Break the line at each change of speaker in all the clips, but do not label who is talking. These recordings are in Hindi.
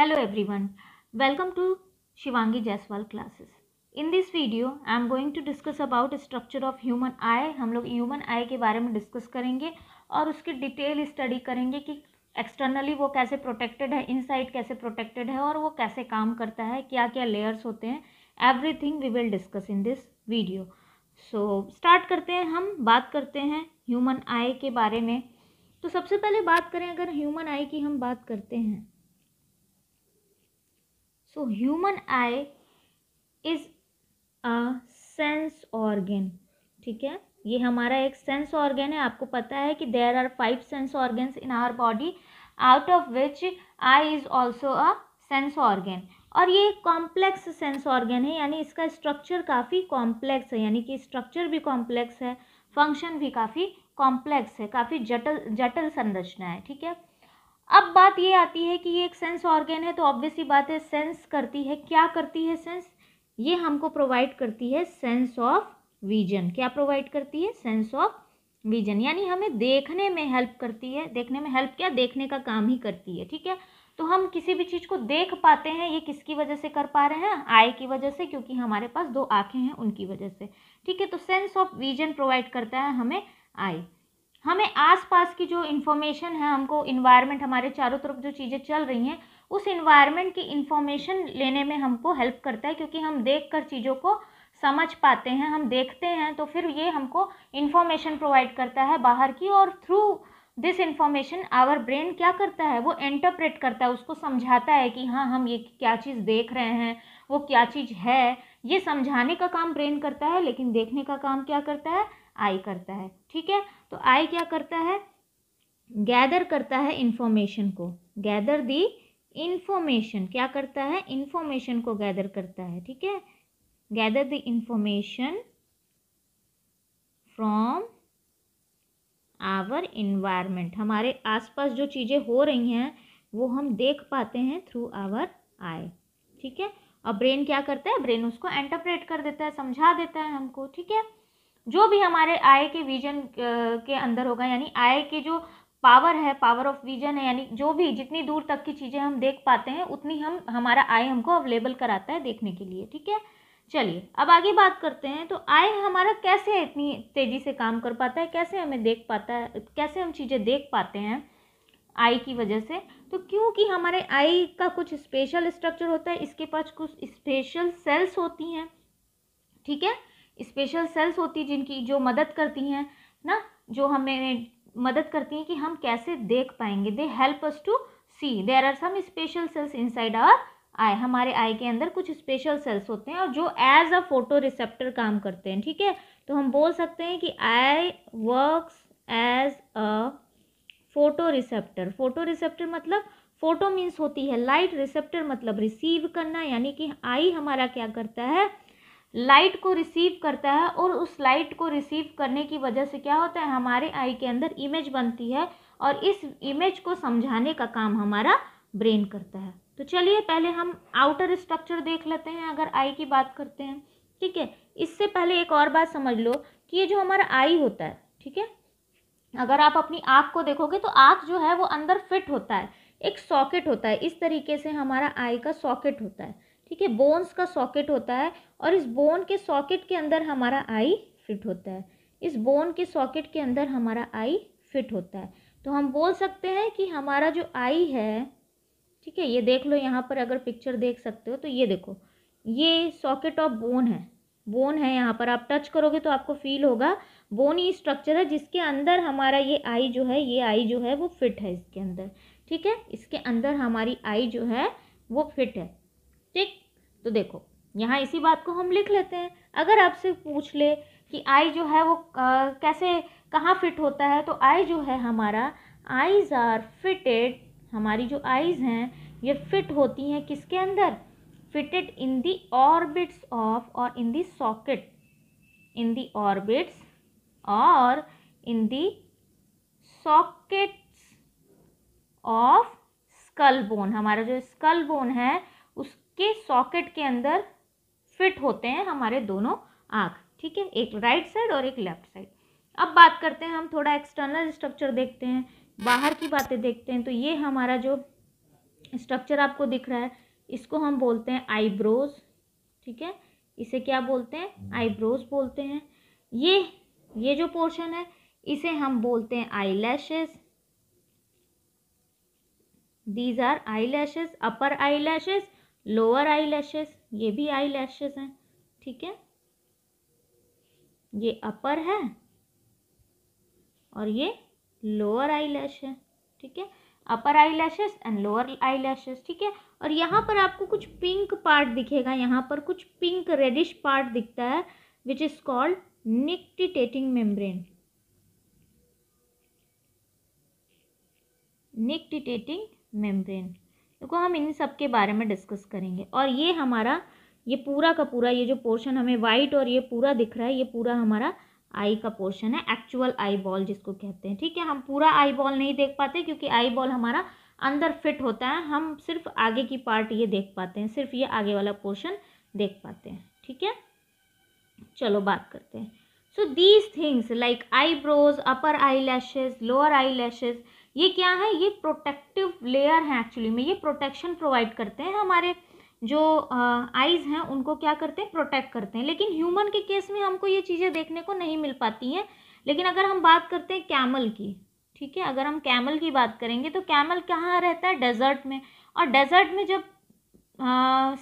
Hello everyone, welcome to Shivangi Jaiswal classes. In this video I am going to discuss about structure of human eye हम लोग ह्यूमन आई के बारे में डिस्कस करेंगे और उसकी डिटेल स्टडी करेंगे कि एक्सटर्नली वो कैसे प्रोटेक्टेड है इनसाइड कैसे प्रोटेक्टेड है और वो कैसे काम करता है क्या क्या लेयर्स होते हैं everything we will discuss in this video so start करते हैं हम बात करते हैं ह्यूमन आई के बारे में तो सबसे पहले बात करें अगर ह्यूमन आई की हम बात करते हैं so human eye is a sense organ ठीक है ये हमारा एक सेंस ऑर्गेन है आपको पता है कि there are five sense organ in our body out of which eye is also a sense organ और ये कॉम्प्लेक्स सेंस ऑर्गेन है यानी इसका स्ट्रक्चर काफ़ी कॉम्प्लेक्स है यानी कि स्ट्रक्चर भी कॉम्प्लेक्स है फंक्शन भी काफ़ी कॉम्प्लेक्स है काफ़ी जटिल जटिल संरचना है ठीक है अब बात ये आती है कि ये एक सेंस ऑर्गेन है तो ऑब्वियसली बात है सेंस करती है क्या करती है सेंस ये हमको प्रोवाइड करती है सेंस ऑफ विजन क्या प्रोवाइड करती है सेंस ऑफ विजन यानी हमें देखने में हेल्प करती है देखने में हेल्प क्या देखने का काम ही करती है ठीक है तो हम किसी भी चीज़ को देख पाते हैं ये किसकी वजह से कर पा रहे हैं आई की वजह से क्योंकि हमारे पास दो आँखें हैं उनकी वजह से ठीक है तो सेंस ऑफ विजन प्रोवाइड करता है हमें आई हमें आसपास की जो इन्फॉर्मेशन है हमको इन्वायरमेंट हमारे चारों तरफ जो चीज़ें चल रही हैं उस इन्वायरमेंट की इन्फॉर्मेशन लेने में हमको हेल्प करता है क्योंकि हम देख कर चीज़ों को समझ पाते हैं हम देखते हैं तो फिर ये हमको इन्फॉर्मेशन प्रोवाइड करता है बाहर की और through this information our brain क्या करता है वो इंटरप्रेट करता है उसको समझाता है कि हाँ हम ये क्या चीज़ देख रहे हैं वो क्या चीज़ है ये समझाने का काम ब्रेन करता है लेकिन देखने का काम क्या करता है आई करता है ठीक है तो आई क्या करता है गैदर करता है इन्फॉर्मेशन को गैदर दी इन्फॉर्मेशन क्या करता है इन्फॉर्मेशन को गैदर करता है ठीक है gather the information from our environment हमारे आसपास जो चीज़ें हो रही हैं वो हम देख पाते हैं थ्रू आवर आई ठीक है और ब्रेन क्या करता है ब्रेन उसको एंटरप्रेट कर देता है समझा देता है हमको ठीक है जो भी हमारे आय के विजन के अंदर होगा यानी आय के जो पावर है पावर ऑफ विजन है यानी जो भी जितनी दूर तक की चीज़ें हम देख पाते हैं उतनी हम हमारा आय हमको अवेलेबल कराता है देखने के लिए ठीक है चलिए अब आगे बात करते हैं तो आय हमारा कैसे इतनी तेज़ी से काम कर पाता है कैसे हमें देख पाता है कैसे हम चीज़ें देख पाते हैं आई की वजह से तो क्योंकि हमारे आई का कुछ स्पेशल स्ट्रक्चर होता है इसके पास कुछ स्पेशल सेल्स होती हैं ठीक है स्पेशल सेल्स होती जिनकी जो मदद करती हैं ना जो हमें मदद करती हैं कि हम कैसे देख पाएंगे they help us to see there are some special cells inside our eye हमारे आई के अंदर कुछ स्पेशल सेल्स होते हैं और जो एज अ फोटो रिसेप्टर काम करते हैं ठीक है तो हम बोल सकते हैं कि eye works as a photo receptor photo receptor मतलब फोटो मीन्स होती है लाइट रिसेप्टर मतलब रिसीव करना यानी कि आई हमारा क्या करता है लाइट को रिसीव करता है और उस लाइट को रिसीव करने की वजह से क्या होता है हमारे आई के अंदर इमेज बनती है और इस इमेज को समझाने का काम हमारा ब्रेन करता है तो चलिए पहले हम आउटर स्ट्रक्चर देख लेते हैं अगर आई की बात करते हैं ठीक है इससे पहले एक और बात समझ लो कि ये जो हमारा आई होता है ठीक है अगर आप अपनी आँख को देखोगे तो आँख जो है वो अंदर फिट होता है एक सॉकेट होता है इस तरीके से हमारा आई का सॉकेट होता है ठीक है बोन्स का सॉकेट होता है और इस बोन के सॉकेट के अंदर हमारा आई फिट होता है इस बोन के सॉकेट के अंदर हमारा आई फिट होता है तो हम बोल सकते हैं कि हमारा जो आई है ठीक है ये देख लो यहाँ पर अगर पिक्चर देख सकते हो तो ये देखो ये सॉकेट ऑफ बोन है बोन है यहाँ पर आप टच करोगे तो आपको फील होगा बोन ही स्ट्रक्चर है जिसके अंदर हमारा ये आई जो है ये आई जो है वो फिट है इसके अंदर ठीक है इसके अंदर हमारी आई जो है वो फिट है ठीक तो देखो यहाँ इसी बात को हम लिख लेते हैं अगर आपसे पूछ ले कि आई जो है वो कैसे कहाँ फिट होता है तो आई जो है हमारा आईज़ आर फिटेड हमारी जो आईज़ हैं ये फिट होती हैं किसके अंदर fitted in the orbits of और in the socket in the orbits और in the sockets of skull bone हमारा जो स्कल बोन है के सॉकेट के अंदर फिट होते हैं हमारे दोनों आँख ठीक है एक राइट साइड और एक लेफ्ट साइड अब बात करते हैं हम थोड़ा एक्सटर्नल स्ट्रक्चर देखते हैं बाहर की बातें देखते हैं तो ये हमारा जो स्ट्रक्चर आपको दिख रहा है इसको हम बोलते हैं आईब्रोज ठीक है इसे क्या बोलते हैं आईब्रोज hmm. बोलते हैं ये ये जो पोर्शन है इसे हम बोलते हैं eye lashes these are eye lashes upper eye lashes lower eye lashes ये भी आई लैशेस हैं ठीक है ये अपर है और ये लोअर आई लैश है ठीक है upper eye lashes and lower eye lashes ठीक है और यहाँ पर आपको कुछ पिंक पार्ट दिखेगा यहाँ पर कुछ पिंक रेडिश पार्ट दिखता है which is called nictitating membrane nictitating membrane देखो हम इन सब के बारे में डिस्कस करेंगे और ये हमारा ये पूरा का पूरा ये जो पोर्शन हमें वाइट और ये पूरा दिख रहा है ये पूरा हमारा आई का पोर्शन है एक्चुअल आई बॉल जिसको कहते हैं ठीक है हम पूरा आई बॉल नहीं देख पाते क्योंकि आई बॉल हमारा अंदर फिट होता है हम सिर्फ आगे की पार्ट ये देख पाते हैं सिर्फ ये आगे वाला पोर्शन देख पाते हैं ठीक है चलो बात करते हैं so these things like eyebrows upper eye lashes lower eye lashes ये क्या है ये प्रोटेक्टिव लेयर हैं एक्चुअली में ये प्रोटेक्शन प्रोवाइड करते हैं हमारे जो आइज़ हैं उनको क्या करते हैं प्रोटेक्ट करते हैं लेकिन ह्यूमन के केस में हमको ये चीज़ें देखने को नहीं मिल पाती हैं लेकिन अगर हम बात करते हैं कैमल की ठीक है अगर हम कैमल की बात करेंगे तो कैमल कहाँ रहता है डेजर्ट में और डेजर्ट में जब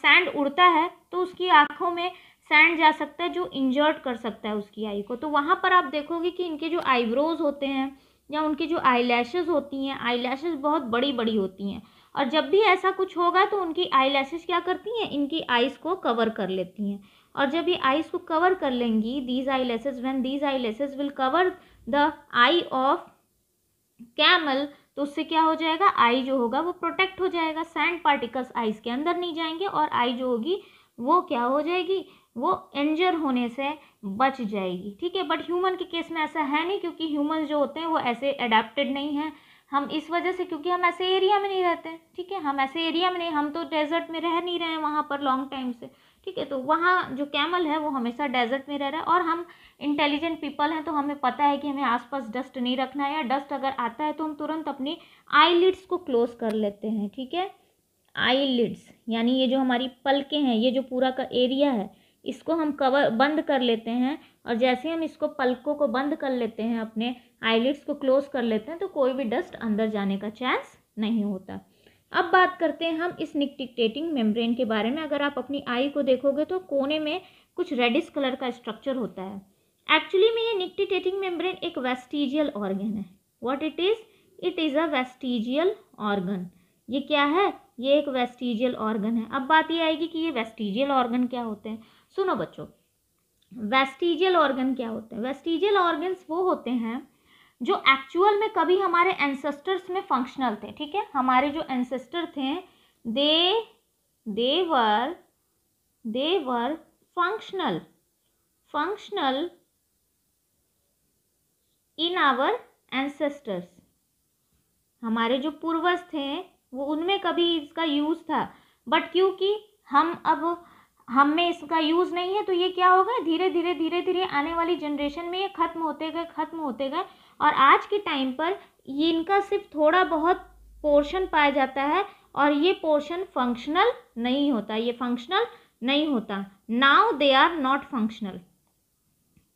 सैंड उड़ता है तो उसकी आँखों में सैंड जा सकता है जो इंजर्ट कर सकता है उसकी आई को तो वहाँ पर आप देखोगे कि इनके जो आईब्रोज होते हैं या उनकी जो आई होती हैं आई बहुत बड़ी बड़ी होती हैं और जब भी ऐसा कुछ होगा तो उनकी आई क्या करती हैं इनकी आइज़ को कवर कर लेती हैं और जब ये आइज़ को कवर कर लेंगी these eye lashes when these eye lashes will cover the eye of camel तो उससे क्या हो जाएगा आई जो होगा वो प्रोटेक्ट हो जाएगा सैंड पार्टिकल्स आइज़ के अंदर नहीं जाएंगे और आई जो होगी वो क्या हो जाएगी वो इंजर होने से बच जाएगी ठीक है बट ह्यूमन के केस में ऐसा है नहीं क्योंकि ह्यूमन जो होते हैं वो ऐसे अडेप्टेड नहीं हैं हम इस वजह से क्योंकि हम ऐसे एरिया में नहीं रहते ठीक है हम ऐसे एरिया में नहीं हम तो डेजर्ट में रह नहीं रहे हैं वहाँ पर लॉन्ग टाइम से ठीक है तो वहाँ जो कैमल है वो हमेशा डेजर्ट में रह रहा है और हम इंटेलिजेंट पीपल हैं तो हमें पता है कि हमें आसपास डस्ट नहीं रखना है या डस्ट अगर आता है तो हम तुरंत अपनी आई को क्लोज कर लेते हैं ठीक है आई यानी ये जो हमारी पलकें हैं ये जो पूरा का एरिया है इसको हम कवर बंद कर लेते हैं और जैसे हम इसको पलकों को बंद कर लेते हैं अपने आईलिट्स को क्लोज कर लेते हैं तो कोई भी डस्ट अंदर जाने का चांस नहीं होता अब बात करते हैं हम इस निकटिकटेटिंग मेम्ब्रेन के बारे में अगर आप अपनी आई को देखोगे तो कोने में कुछ रेडिस कलर का स्ट्रक्चर होता है एक्चुअली में ये निकटिटेटिंग मेम्ब्रेन एक वेस्टिजियल ऑर्गन है what it is it is a vestigial organ ये क्या है ये एक वेस्टिजियल ऑर्गन है अब बात ये आएगी कि ये वेस्टिजियल ऑर्गन क्या होते हैं सुनो बच्चों वेस्टिजियल ऑर्गन क्या होते हैं वेस्टिजियल ऑर्गन्स वो होते हैं जो एक्चुअल में कभी हमारे एंसेस्टर्स में फंक्शनल थे ठीक है हमारे जो एंसेस्टर थे they they were they were functional functional in our ancestors हमारे जो पूर्वज थे वो उनमें कभी इसका यूज़ था बट क्योंकि हम अब हम में इसका यूज़ नहीं है तो ये क्या होगा धीरे धीरे धीरे धीरे आने वाली जनरेशन में ये ख़त्म होते गए ख़त्म होते गए और आज के टाइम पर ये इनका सिर्फ थोड़ा बहुत पोर्शन पाया जाता है और ये पोर्शन फंक्शनल नहीं होता ये फंक्शनल नहीं होता now they are not functional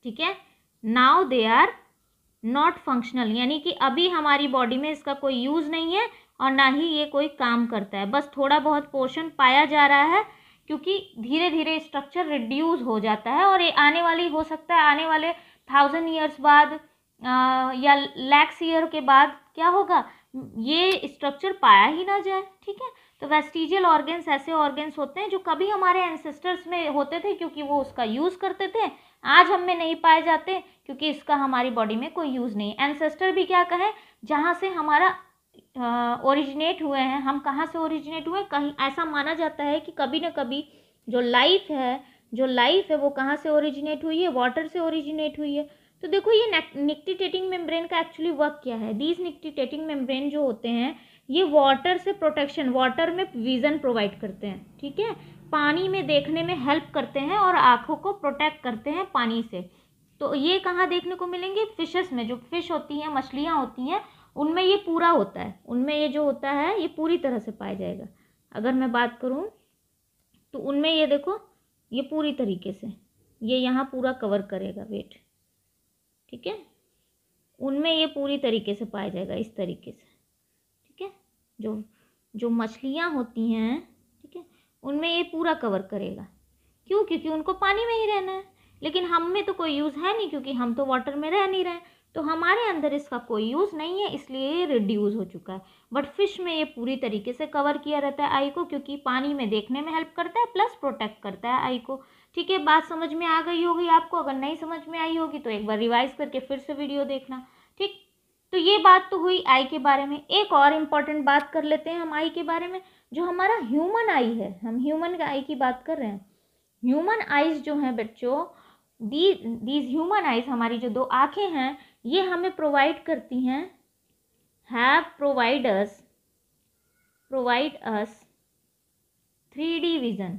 ठीक है now they are not functional यानी कि अभी हमारी बॉडी में इसका कोई यूज़ नहीं है और ना ही ये कोई काम करता है बस थोड़ा बहुत पोर्शन पाया जा रहा है क्योंकि धीरे धीरे स्ट्रक्चर रिड्यूस हो जाता है और ये आने वाली हो सकता है आने वाले थाउजेंड ईयर्स बाद आ, या लैक्स ईयर के बाद क्या होगा ये स्ट्रक्चर पाया ही ना जाए ठीक है तो वेस्टिजियल ऑर्गेन्स ऐसे ऑर्गेन्स होते हैं जो कभी हमारे एंसेस्टर्स में होते थे क्योंकि वो उसका यूज़ करते थे आज हम में नहीं पाए जाते क्योंकि इसका हमारी बॉडी में कोई यूज़ नहीं एंसेस्टर भी क्या कहे जहाँ से हमारा ओरिजिनेट हुए हैं हम कहाँ से ओरिजिनेट हुए कहीं ऐसा माना जाता है कि कभी ना कभी जो लाइफ है जो लाइफ है वो कहाँ से ओरिजिनेट हुई है वाटर से ओरिजिनेट हुई है तो देखो ये निक्टिटेटिंग मेम्ब्रेन का एक्चुअली वर्क क्या है दीज निक्टिटेटिंग मेम्ब्रेन जो होते हैं ये वाटर से प्रोटेक्शन वाटर में विजन प्रोवाइड करते हैं ठीक है पानी में देखने में हेल्प करते हैं और आँखों को प्रोटेक्ट करते हैं पानी से तो ये कहाँ देखने को मिलेंगे फिशेस में जो फिश होती हैं मछलियाँ होती हैं उनमें ये पूरा होता है उनमें ये जो होता है ये पूरी तरह से पाया जाएगा अगर मैं बात करूँ तो उनमें ये देखो ये पूरी तरीके से ये यहाँ पूरा कवर करेगा वेट ठीक है उनमें ये पूरी तरीके से पाया जाएगा इस तरीके से ठीक है जो जो मछलियाँ होती हैं ठीक है उनमें ये पूरा कवर करेगा क्यों क्योंकि उनको पानी में ही रहना है लेकिन हम में तो कोई यूज़ है नहीं क्योंकि हम तो वाटर में रह नहीं रहे हैं तो हमारे अंदर इसका कोई यूज़ नहीं है इसलिए ये रिड्यूज़ हो चुका है बट फिश में ये पूरी तरीके से कवर किया रहता है आई को क्योंकि पानी में देखने में हेल्प करता है प्लस प्रोटेक्ट करता है आई को ठीक है बात समझ में आ गई होगी आपको अगर नहीं समझ में आई होगी तो एक बार रिवाइज करके फिर से वीडियो देखना ठीक तो ये बात तो हुई आई के बारे में एक और इम्पॉर्टेंट बात कर लेते हैं हम आई के बारे में जो हमारा ह्यूमन आई है हम ह्यूमन आई की बात कर रहे हैं ह्यूमन आइज जो हैं बच्चों दी दीज ह्यूमन आइज हमारी जो दो आँखें हैं ये हमें प्रोवाइड करती हैं have provide us provide us three D vision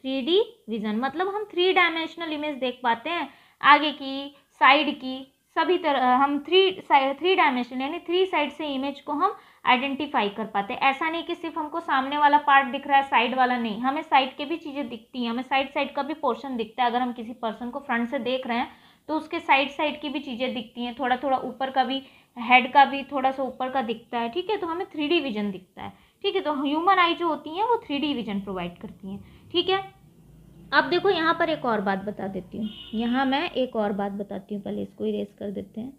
three D vision मतलब हम थ्री डायमेंशनल इमेज देख पाते हैं आगे की साइड की सभी तरह हम थ्री साइड थ्री डायमेंशन यानी थ्री साइड से इमेज को हम आइडेंटिफाई कर पाते हैं ऐसा नहीं कि सिर्फ हमको सामने वाला पार्ट दिख रहा है साइड वाला नहीं हमें साइड के भी चीज़ें दिखती हैं हमें साइड साइड का भी पोर्शन दिखता है अगर हम किसी पर्सन को फ्रंट से देख रहे हैं तो उसके साइड साइड की भी चीज़ें दिखती हैं थोड़ा थोड़ा ऊपर का भी हेड का भी थोड़ा सा ऊपर का दिखता है ठीक है तो हमें थ्री डी विजन दिखता है ठीक है तो ह्यूमन आई जो होती हैं वो थ्री डी विजन प्रोवाइड करती हैं ठीक है अब देखो यहाँ पर एक और बात बता देती हूँ यहाँ मैं एक और बात बताती हूँ पहले इसको इरेज कर देते हैं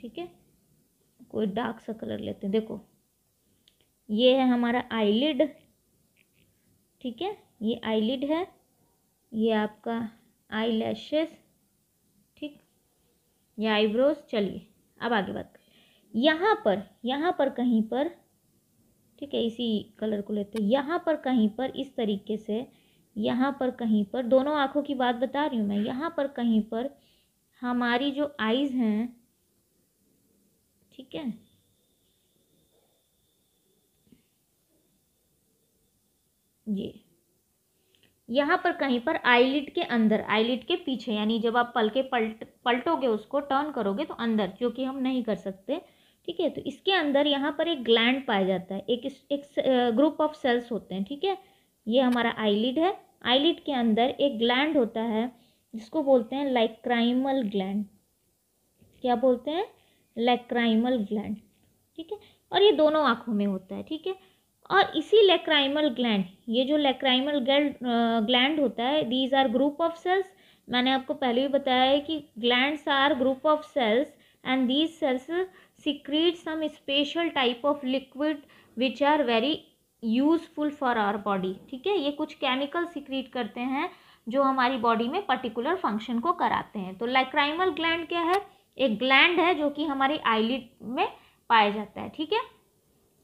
ठीक है कोई डार्क सा कलर लेते हैं देखो ये है हमारा आईलिड ठीक है ये आईलिड है ये आपका आई लैशेस ठीक या आईब्रोज चलिए अब आगे बात करें यहाँ पर यहाँ पर कहीं पर ठीक है इसी कलर को लेते हैं यहाँ पर कहीं पर इस तरीके से यहाँ पर कहीं पर दोनों आँखों की बात बता रही हूँ मैं यहाँ पर कहीं पर हमारी जो आइज़ हैं ठीक है जी यहाँ पर कहीं पर आईलिट के अंदर आईलिट के पीछे यानी जब आप पल के पलट पलटोगे उसको टर्न करोगे तो अंदर जो कि हम नहीं कर सकते ठीक है तो इसके अंदर यहाँ पर एक ग्लैंड पाया जाता है एक एक ग्रुप ऑफ सेल्स होते हैं ठीक है ये हमारा आईलिड है आईलिड के अंदर एक ग्लैंड होता है जिसको बोलते हैं लाइक्राइमल ग्लैंड क्या बोलते हैं लैक्राइमल ग्लैंड ठीक है और ये दोनों आँखों में होता है ठीक है और इसी लेक्राइमल ग्लैंड ये जो लेक्राइमल ग्लैंड होता है these are group of cells मैंने आपको पहले भी बताया है कि glands are group of cells and these cells secrete some special type of liquid which are very useful for our body ठीक है ये कुछ केमिकल सिक्रीट करते हैं जो हमारी बॉडी में पर्टिकुलर फंक्शन को कराते हैं तो लेक्राइमल ग्लैंड क्या है एक ग्लैंड है जो कि हमारी आईलिड में पाया जाता है ठीक है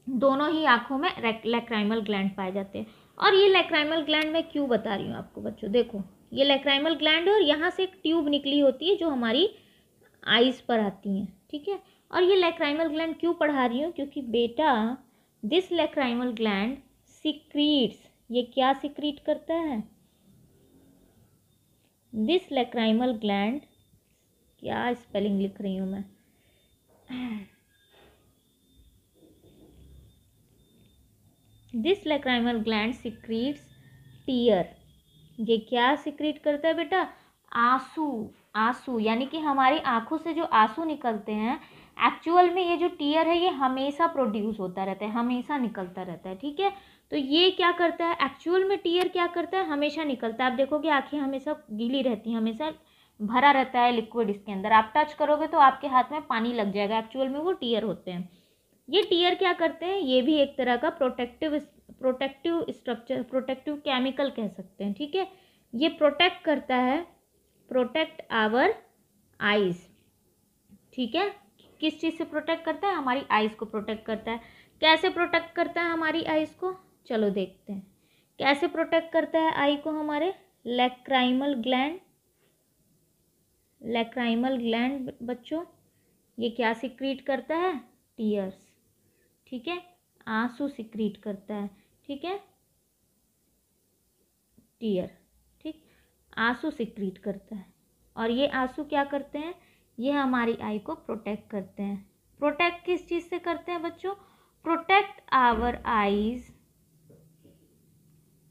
दोनों ही आँखों में लेक्राइमल ग्लैंड पाए जाते हैं और ये लेक्राइमल ग्लैंड मैं क्यों बता रही हूँ आपको बच्चों देखो ये लेक्राइमल ग्लैंड है और यहाँ से एक ट्यूब निकली होती है जो हमारी आइज़ पर आती हैं ठीक है और ये लेक्राइमल ग्लैंड क्यों पढ़ा रही हूँ क्योंकि बेटा दिस लेक्राइमल ग्लैंड सिक्रीट्स ये क्या सिक्रीट करता है दिस लेक्राइमल ग्लैंड क्या स्पेलिंग लिख रही हूँ मैं this lacrimal gland secretes tear ये क्या सिक्रीट करता है बेटा आंसू आंसू यानी कि हमारी आंखों से जो आंसू निकलते हैं एक्चुअल में ये जो टीयर है ये हमेशा प्रोड्यूस होता रहता है हमेशा निकलता रहता है ठीक है तो ये क्या करता है एक्चुअल में टीयर क्या करता है हमेशा निकलता है आप देखोगे आँखें हमेशा गीली रहती हैं हमेशा भरा रहता है लिक्विड इसके अंदर आप टच करोगे तो आपके हाथ में पानी लग जाएगा एक्चुअल में वो टीयर होते हैं ये टीयर क्या करते हैं ये भी एक तरह का protective protective structure protective chemical कह सकते हैं ठीक है ये प्रोटेक्ट करता है प्रोटेक्ट आवर आइज ठीक है किस चीज़ से प्रोटेक्ट करता है हमारी आइज़ को प्रोटेक्ट करता है कैसे प्रोटेक्ट करता है हमारी आइज़ को चलो देखते हैं कैसे प्रोटेक्ट करता है आई को हमारे लेक्राइमल ग्लैंड लेक्राइमल ग्लैंड बच्चों ये क्या सिक्रीट करता है टीयर्स ठीक है आंसू सिक्रीट करता है ठीक है टीयर ठीक आंसू सिक्रीट करता है और ये आंसू क्या करते हैं ये हमारी आई को प्रोटेक्ट करते हैं प्रोटेक्ट किस चीज़ से करते हैं बच्चों protect our eyes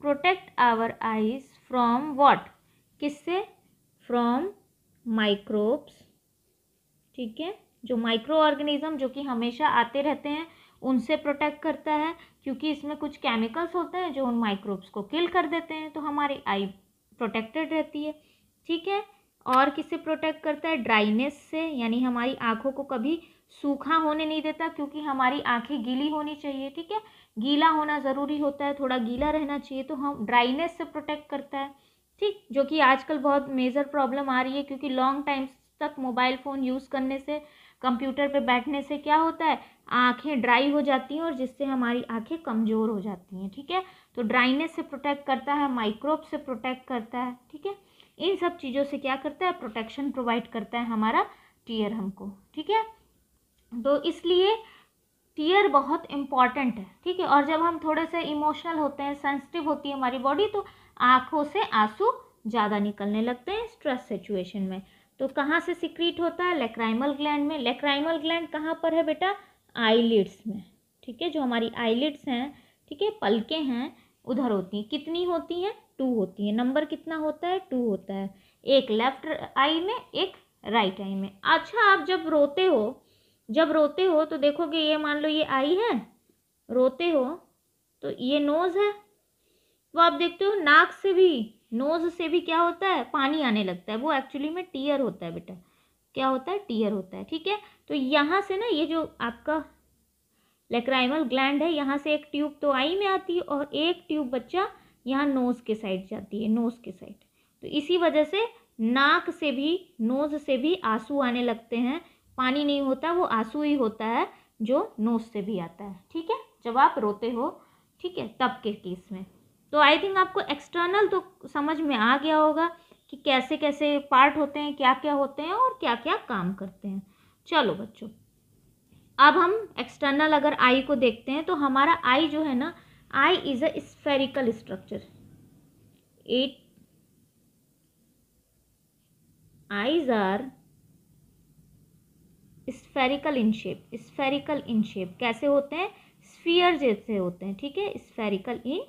protect our eyes from what किससे फ्रॉम माइक्रोब्स ठीक है जो माइक्रो ऑर्गेनिज्म जो कि हमेशा आते रहते हैं उनसे प्रोटेक्ट करता है क्योंकि इसमें कुछ केमिकल्स होते हैं जो उन माइक्रोब्स को किल कर देते हैं तो हमारी आई प्रोटेक्टेड रहती है ठीक है और किससे प्रोटेक्ट करता है ड्राइनेस से यानी हमारी आँखों को कभी सूखा होने नहीं देता क्योंकि हमारी आँखें गीली होनी चाहिए ठीक है गीला होना ज़रूरी होता है थोड़ा गीला रहना चाहिए तो हम ड्राइनेस से प्रोटेक्ट करता है ठीक जो कि आजकल बहुत मेजर प्रॉब्लम आ रही है क्योंकि लॉन्ग टाइम तक मोबाइल फ़ोन यूज़ करने से कंप्यूटर पे बैठने से क्या होता है आँखें ड्राई हो जाती हैं और जिससे हमारी आँखें कमज़ोर हो जाती हैं ठीक है तो ड्राइनेस से प्रोटेक्ट करता है माइक्रोब से प्रोटेक्ट करता है ठीक है इन सब चीज़ों से क्या करता है प्रोटेक्शन प्रोवाइड करता है हमारा टीयर हमको ठीक है तो इसलिए टीयर बहुत इम्पॉर्टेंट है ठीक है और जब हम थोड़े से इमोशनल होते हैं सेंसिटिव होती है हमारी बॉडी तो आँखों से आंसू ज़्यादा निकलने लगते हैं स्ट्रेस सिचुएशन में तो कहाँ से सिक्रीट होता है लेक्राइमल ग्लैंड में लेक्राइमल ग्लैंड कहाँ पर है बेटा आईलिड्स में ठीक है जो हमारी आईलिड्स हैं ठीक है पलकें हैं उधर होती हैं कितनी होती हैं टू होती हैं नंबर कितना होता है टू होता है एक लेफ्ट आई में एक राइट आई में अच्छा आप जब रोते हो जब रोते हो तो देखोगे ये मान लो ये आई है रोते हो तो ये नोज़ है तो आप देखते हो नाक से भी नोज़ से भी क्या होता है पानी आने लगता है वो एक्चुअली में टीयर होता है बेटा क्या होता है टीयर होता है ठीक है तो यहाँ से ना ये जो आपका लेक्राइमल ग्लैंड है यहाँ से एक ट्यूब तो आई में आती है और एक ट्यूब बच्चा यहाँ नोज़ के साइड जाती है नोज़ के साइड तो इसी वजह से नाक से भी नोज़ से भी आंसू आने लगते हैं पानी नहीं होता वो आंसू ही होता है जो नोज से भी आता है ठीक है जब आप रोते हो ठीक है तब के केस में तो आई थिंक आपको एक्सटर्नल तो समझ में आ गया होगा कि कैसे कैसे पार्ट होते हैं क्या क्या होते हैं और क्या क्या काम करते हैं चलो बच्चों अब हम एक्सटर्नल अगर आई को देखते हैं तो हमारा आई जो है ना eye is a spherical structure at eyes are spherical in shape spherical in shape कैसे होते हैं स्फीयर जैसे होते हैं ठीक है स्फेरिकल इन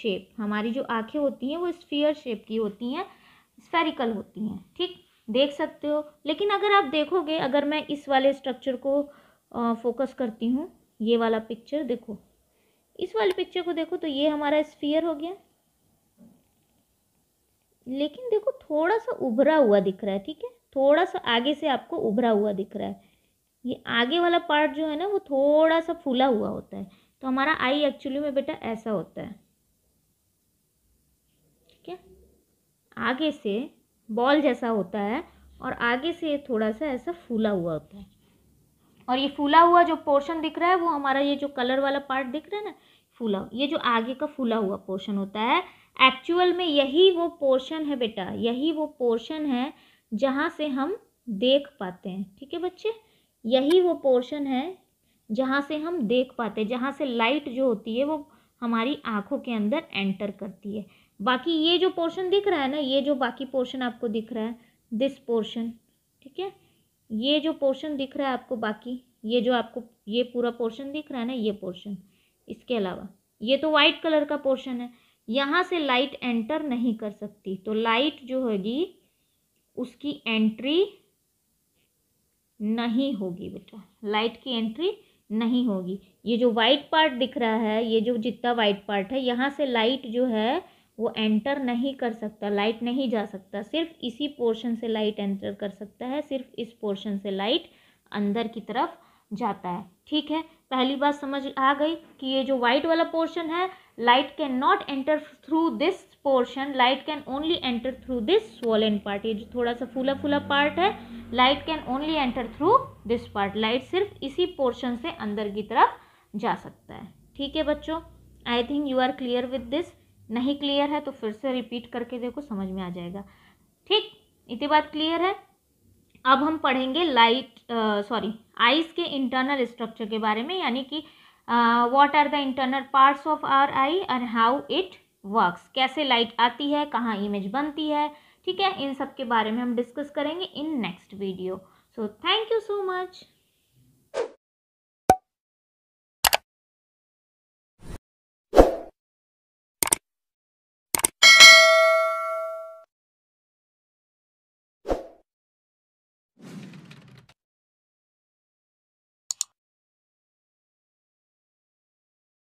शेप हमारी जो आंखें होती हैं वो स्फीयर शेप की होती हैं स्फेरिकल होती हैं ठीक देख सकते हो लेकिन अगर आप देखोगे अगर मैं इस वाले स्ट्रक्चर को फोकस करती हूँ ये वाला पिक्चर देखो इस वाले पिक्चर को देखो तो ये हमारा स्फीयर हो गया लेकिन देखो थोड़ा सा उभरा हुआ दिख रहा है ठीक है थोड़ा सा आगे से आपको उभरा हुआ दिख रहा है ये आगे वाला पार्ट जो है ना वो थोड़ा सा फूला हुआ होता है तो हमारा आई एक्चुअली में बेटा ऐसा होता है ठीक है आगे से बॉल जैसा होता है और आगे से थोड़ा सा ऐसा फूला हुआ होता है और ये फूला हुआ जो पोर्शन दिख रहा है वो हमारा ये जो कलर वाला पार्ट दिख रहा है ना फूला ये जो आगे का फूला हुआ पोर्शन होता है एक्चुअल में यही वो पोर्शन है बेटा यही वो पोर्शन है जहाँ से हम देख पाते हैं ठीक है बच्चे यही वो पोर्शन है जहाँ से हम देख पाते हैं जहाँ से लाइट जो होती है वो हमारी आँखों के अंदर एंटर करती है बाकी ये जो पोर्शन दिख रहा है ना ये जो बाकी पोर्शन आपको दिख रहा है दिस पोर्शन ठीक है ये जो पोर्शन दिख रहा है आपको बाकी ये जो आपको ये पूरा पोर्शन दिख रहा है ना ये पोर्शन इसके अलावा ये तो वाइट कलर का पोर्शन है यहाँ से लाइट एंटर नहीं कर सकती तो लाइट जो होगी उसकी एंट्री नहीं होगी बेटा लाइट की एंट्री नहीं होगी ये जो वाइट पार्ट दिख रहा है ये जो जितना वाइट पार्ट है यहाँ से लाइट जो है वो एंटर नहीं कर सकता लाइट नहीं जा सकता सिर्फ इसी पोर्शन से लाइट एंटर कर सकता है सिर्फ इस पोर्शन से लाइट अंदर की तरफ जाता है ठीक है पहली बात समझ आ गई कि ये जो वाइट वाला पोर्शन है light can not enter through this portion light can only enter through this swollen part ये जो थोड़ा सा फूला फूला पार्ट है light can only enter through this part light सिर्फ इसी पोर्शन से अंदर की तरफ जा सकता है ठीक है बच्चों I think you are clear with this नहीं क्लियर है तो फिर से रिपीट करके देखो समझ में आ जाएगा ठीक इतनी बात क्लियर है अब हम पढ़ेंगे लाइट सॉरी आइस के इंटरनल स्ट्रक्चर के बारे में यानी कि what are the internal parts of our eye और हाउ इट वर्क्स कैसे लाइट आती है कहाँ इमेज बनती है ठीक है इन सब के बारे में हम डिस्कस करेंगे in next video so thank you so much